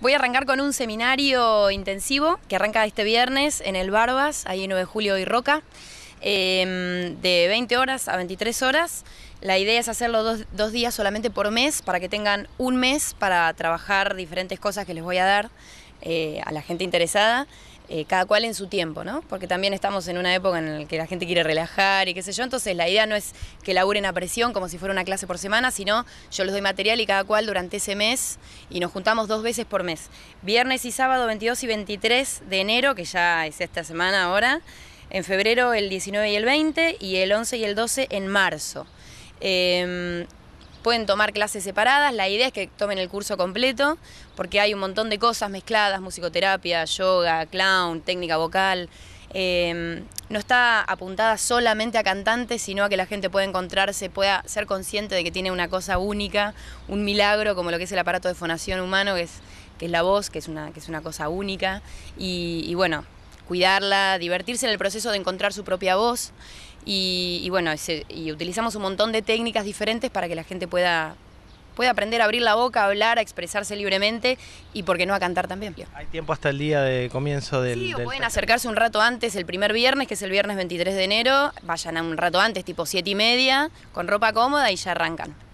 Voy a arrancar con un seminario intensivo que arranca este viernes en el Barbas, ahí en 9 de julio y Roca, em, de 20 horas a 23 horas. La idea es hacerlo dos, días solamente por mes para que tengan un mes para trabajar diferentes cosas que les voy a dar eh, a la gente interesada. Eh, cada cual en su tiempo, ¿no? Porque también estamos en una época en la que la gente quiere relajar y qué sé yo, entonces la idea no es que laburen a presión como si fuera una clase por semana, sino yo les doy material y cada cual durante ese mes y nos juntamos dos veces por mes, viernes y sábado 22 y 23 de enero, que ya es esta semana ahora, en febrero el 19 y el 20 y el 11 y el 12 en marzo. Em, pueden tomar clases separadas, la idea es que tomen el curso completo, porque hay un montón de cosas mezcladas, musicoterapia, yoga, clown, técnica vocal. Em, no está apuntada solamente a cantantes, sino a que la gente pueda encontrarse, pueda ser consciente de que tiene una cosa única, un milagro, como lo que es el aparato de fonación humano, que es, que es la voz, que es una, que es una cosa única. y bueno, cuidarla, divertirse en el proceso de encontrar su propia voz. Y, bueno, y utilizamos un montón de técnicas diferentes para que la gente pueda, aprender a abrir la boca, a hablar, a expresarse libremente y, ¿por qué no, a cantar también? Hay tiempo hasta el día de comienzo del... Sí, pueden acercarse un rato antes, el primer viernes, que es el viernes 23 de enero, vayan a un rato antes, tipo 7 y media, con ropa cómoda y ya arrancan.